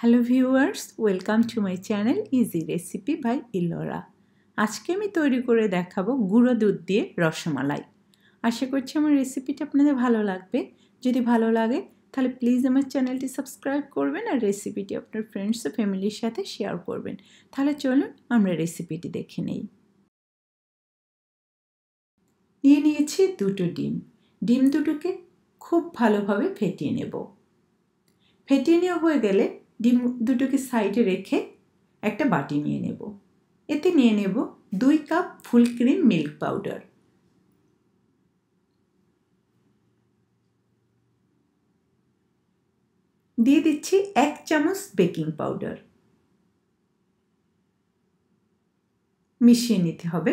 Hello viewers welcome to my channel easy recipe by Ilora আজকে আমি তৈরি করে দেখাবো গুঁড়ো দুধ দিয়ে রসমালাই আশা করছি আমার রেসিপিটা আপনাদের ভালো লাগবে যদি ভালো লাগে তাহলে প্লিজ আমার চ্যানেলটি সাবস্ক্রাইব করবেন আর রেসিপিটি আপনার ফ্রেন্ডস ও ফ্যামিলির সাথে শেয়ার করবেন তাহলে চলুন আমরা রেসিপিটি দেখে নিই নিয়ে নিয়েছি দুটো ডিম ডিম দুটোকে খুব ভালোভাবে ফেটিয়ে নেব ফেটিয়ে নেওয়া হয়ে গেলে ডিম দুটোকে সাইডে রেখে একটা বাটি নিয়ে নেব এতে নিয়ে নেব দুই cup full cream milk powder দিয়ে দিচ্ছি এক চামচ বেকিং পাউডার মিশিয়ে নিতে হবে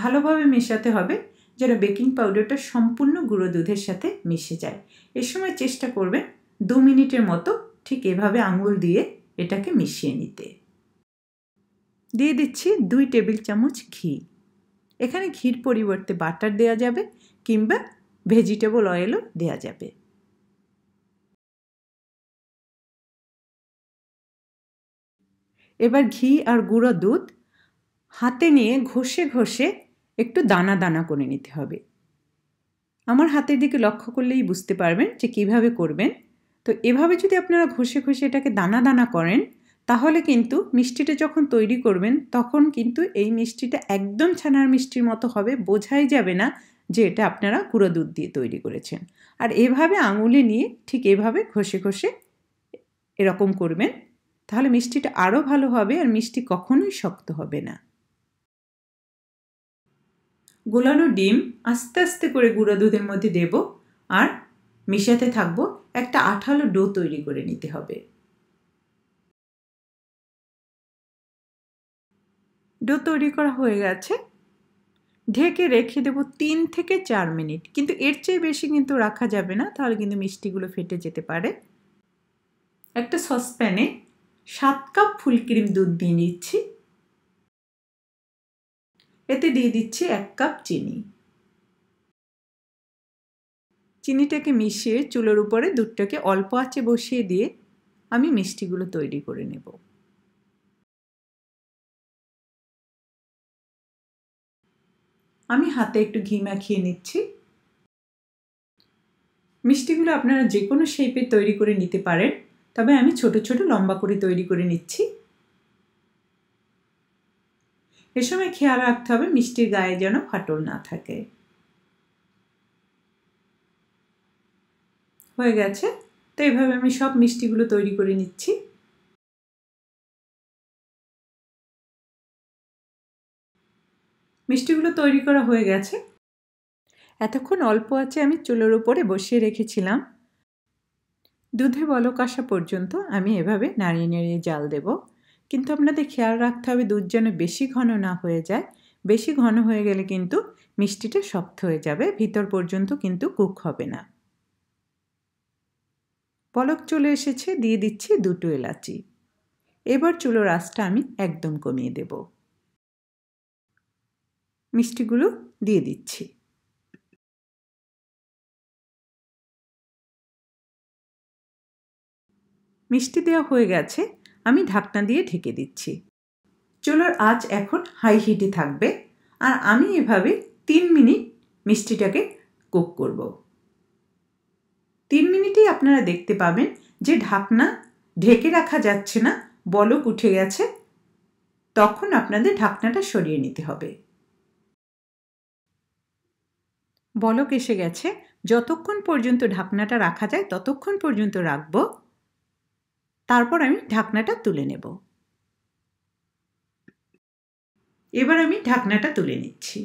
ভালোভাবে মেশাতে হবে যেন বেকিং পাউডারটা সম্পূর্ণ গুঁড়ো দুধের সাথে মিশে যায় এ সময় চেষ্টা করবেন দু মিনিটের মতো ঠিক এভাবে আঙুল দিয়ে এটাকে মিশিয়ে নিতে দিয়ে দিচ্ছি দুই টেবিল চামচ ঘি এখানে ঘির পরিবর্তে বাটার দেয়া যাবে কিংবা ভেজিটেবল অয়েলও দেয়া যাবে এবার ঘি আর গুঁড়ো দুধ হাতে নিয়ে ঘষে ঘষে একটু দানা দানা করে নিতে হবে আমার হাতের দিকে লক্ষ্য করলেই বুঝতে পারবেন যে কিভাবে করবেন তো এভাবে যদি আপনারা ঘষে ঘষে এটাকে দানা দানা করেন তাহলে কিন্তু মিষ্টিটা যখন তৈরি করবেন তখন কিন্তু এই মিষ্টিটা একদম ছানার মিষ্টির মতো হবে বোঝাই যাবে না যে এটা আপনারা গুঁড়ো দুধ দিয়ে তৈরি করেছেন আর এভাবে আঙুলে নিয়ে ঠিক এভাবে ঘষে ঘষে এরকম করবেন তাহলে মিষ্টিটা আরও ভালো হবে আর মিষ্টি কখনোই শক্ত হবে না গোলানো ডিম আস্তে আস্তে করে গুঁড়ো দুধের মধ্যে দেব আর মিশাতে থাকবো একটা আঠালো ডো তৈরি করে নিতে হবে ডো তৈরি করা হয়ে গেছে ঢেকে রেখে দেব তিন থেকে চার মিনিট কিন্তু এর চেয়ে বেশি কিন্তু রাখা যাবে না তাহলে কিন্তু মিষ্টিগুলো ফেটে যেতে পারে একটা সসপ্যানে সাত কাপ ফুল ক্রিম দুধ দিয়ে নিচ্ছি এতে দিয়ে দিচ্ছি এক কাপ চিনি চিনিটাকে মিশিয়ে চুলোর উপরে দুধটাকে অল্প আঁচে বসিয়ে দিয়ে আমি মিষ্টিগুলো তৈরি করে নেব আমি হাতে একটু ঘি মাখিয়ে নিচ্ছি মিষ্টিগুলো আপনারা যে কোনো শেপে তৈরি করে নিতে পারেন তবে আমি ছোট ছোট লম্বা করে তৈরি করে নিচ্ছি এ সময় খেয়াল রাখতে হবে মিষ্টির গায়ে যেন ফাটল না থাকে হয়ে গেছে তো এইভাবে আমি সব মিষ্টিগুলো তৈরি করে নিচ্ছি মিষ্টিগুলো তৈরি করা হয়ে গেছে এতক্ষণ অল্প আছে আমি চুলোর ওপরে বসিয়ে রেখেছিলাম দুধে বলক আসা পর্যন্ত আমি এভাবে নাড়িয়ে নাড়িয়ে জাল দেব কিন্তু আপনাদের খেয়াল রাখতে হবে দুধ যেন বেশি ঘন না হয়ে যায় বেশি ঘন হয়ে গেলে কিন্তু মিষ্টিটা শক্ত হয়ে যাবে ভিতর পর্যন্ত কিন্তু কুক হবে না পলক চলে এসেছে দিয়ে দিচ্ছি দুটো এলাচি এবার চুলোর আঁচটা আমি একদম কমিয়ে দেব মিষ্টিগুলো দিয়ে দিচ্ছি মিষ্টি দেওয়া হয়ে গেছে আমি ঢাকনা দিয়ে ঢেকে দিচ্ছি চুলোর আঁচ এখন হাই হিটে থাকবে আর আমি এভাবে তিন মিনিট মিষ্টিটাকে কুক করবো তিন মিনিটেই আপনারা দেখতে পাবেন যে ঢাকনা ঢেকে রাখা যাচ্ছে না বলক উঠে গেছে তখন আপনাদের ঢাকনাটা সরিয়ে নিতে হবে বলক এসে গেছে যতক্ষণ পর্যন্ত ঢাকনাটা রাখা যায় ততক্ষণ পর্যন্ত রাখব তারপর আমি ঢাকনাটা তুলে নেব এবার আমি ঢাকনাটা তুলে নিচ্ছি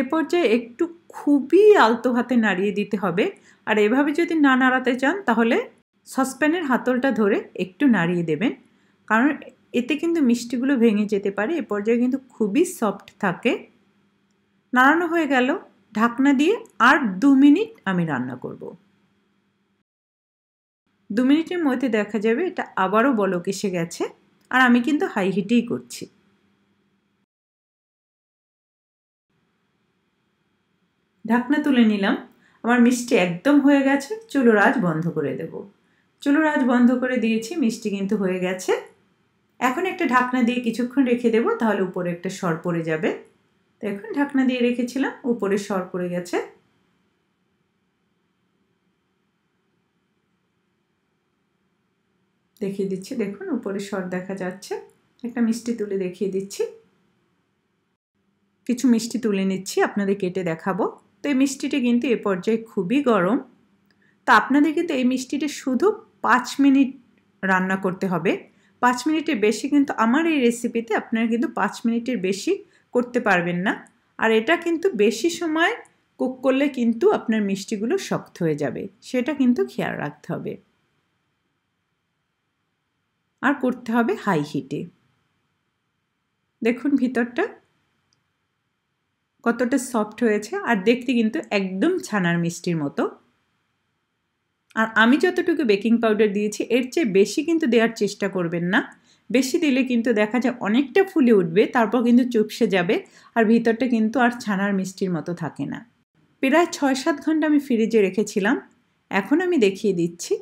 এ পর্যায়ে একটু খুবই আলতো হাতে নাড়িয়ে দিতে হবে আর এভাবে যদি না নাড়াতে চান তাহলে সসপ্যানের হাতলটা ধরে একটু নাড়িয়ে দেবেন কারণ এতে কিন্তু মিষ্টিগুলো ভেঙে যেতে পারে এ পর্যায়ে কিন্তু খুবই সফট থাকে নাড়ানো হয়ে গেল ঢাকনা দিয়ে আর দু মিনিট আমি রান্না করব। দু মিনিটের মধ্যে দেখা যাবে এটা আবারও বলক এসে গেছে আর আমি কিন্তু হাই হিটেই করছি ঢাকনা তুলে নিলাম আমার মিষ্টি একদম হয়ে গেছে চুলো রাজ বন্ধ করে দেব চুলো রাজ বন্ধ করে দিয়েছি মিষ্টি কিন্তু হয়ে গেছে এখন একটা ঢাকনা দিয়ে কিছুক্ষণ রেখে দেব তাহলে উপরে একটা সর পড়ে যাবে তো এখন ঢাকনা দিয়ে রেখেছিলাম উপরে সর পড়ে গেছে দেখিয়ে দিচ্ছি দেখুন উপরে সর দেখা যাচ্ছে একটা মিষ্টি তুলে দেখিয়ে দিচ্ছি কিছু মিষ্টি তুলে নিচ্ছি আপনাদের কেটে দেখাবো এই মিষ্টিটি কিন্তু এ পর্যায়ে খুবই গরম তো আপনাদের কিন্তু এই মিষ্টিটি শুধু পাঁচ মিনিট রান্না করতে হবে পাঁচ মিনিটের বেশি কিন্তু আমার এই রেসিপিতে আপনারা কিন্তু পাঁচ মিনিটের বেশি করতে পারবেন না আর এটা কিন্তু বেশি সময় কুক করলে কিন্তু আপনার মিষ্টিগুলো শক্ত হয়ে যাবে সেটা কিন্তু খেয়াল রাখতে হবে আর করতে হবে হাই হিটে দেখুন ভিতরটা কতটা সফট হয়েছে আর দেখতে কিন্তু একদম ছানার মিষ্টির মতো আর আমি যতটুকু বেকিং পাউডার দিয়েছি এর চেয়ে বেশি কিন্তু দেওয়ার চেষ্টা করবেন না বেশি দিলে কিন্তু দেখা যায় অনেকটা ফুলে উঠবে তারপর কিন্তু চুপসে যাবে আর ভিতরটা কিন্তু আর ছানার মিষ্টির মতো থাকে না প্রায় ছয় সাত ঘন্টা আমি ফ্রিজে রেখেছিলাম এখন আমি দেখিয়ে দিচ্ছি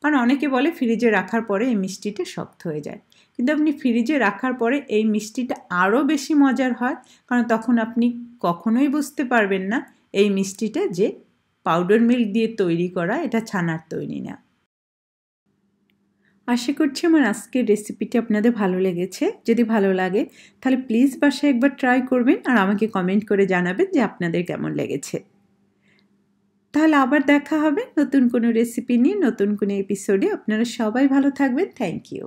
কারণ অনেকে বলে ফ্রিজে রাখার পরে এই মিষ্টিটা শক্ত হয়ে যায় কিন্তু আপনি ফ্রিজে রাখার পরে এই মিষ্টিটা আরও বেশি মজার হয় কারণ তখন আপনি কখনোই বুঝতে পারবেন না এই মিষ্টিটা যে পাউডার মিল্ক দিয়ে তৈরি করা এটা ছানার তৈরি না আশা করছি আমার আজকের রেসিপিটি আপনাদের ভালো লেগেছে যদি ভালো লাগে তাহলে প্লিজ বাসায় একবার ট্রাই করবেন আর আমাকে কমেন্ট করে জানাবেন যে আপনাদের কেমন লেগেছে তাহলে আবার দেখা হবে নতুন কোনো রেসিপি নিয়ে নতুন কোনো এপিসোডে আপনারা সবাই ভালো থাকবেন থ্যাংক ইউ